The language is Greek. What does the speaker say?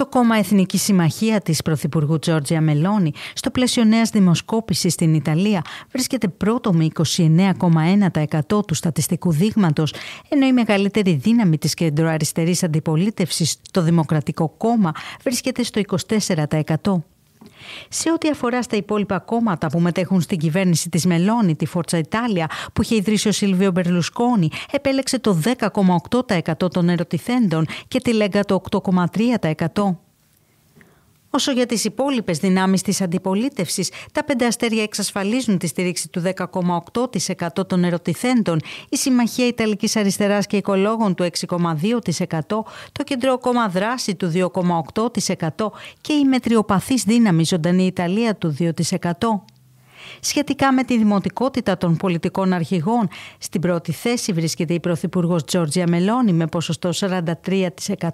το κόμμα Εθνική Συμμαχία της Πρωθυπουργού Τζόρτζια Μελώνη, στο πλαίσιο νέας δημοσκόπησης στην Ιταλία, βρίσκεται πρώτο με 29,1% του στατιστικού δείγματος, ενώ η μεγαλύτερη δύναμη της κεντροαριστερή αντιπολίτευσης, το Δημοκρατικό Κόμμα, βρίσκεται στο 24%. Σε ό,τι αφορά στα υπόλοιπα κόμματα που μετέχουν στην κυβέρνηση της Μελώνη, τη Φόρτσα Ιτάλια, που είχε ιδρύσει ο Σιλβίο Μπερλουσκόνη, επέλεξε το 10,8% των ερωτηθέντων και τη Λέγκα το 8,3%. Όσο για τις υπόλοιπες δυνάμεις της αντιπολίτευσης, τα πέντε αστέρια εξασφαλίζουν τη στήριξη του 10,8% των ερωτηθέντων, η Συμμαχία Ιταλικής Αριστεράς και Οικολόγων του 6,2%, το Κεντρό Κόμμα Δράση του 2,8% και η μετριοπαθής δύναμη Ζωντανή Ιταλία του 2%. Σχετικά με τη δημοτικότητα των πολιτικών αρχηγών, στην πρώτη θέση βρίσκεται η Πρωθυπουργός Τζόρτζια Μελώνη με ποσοστό 43%.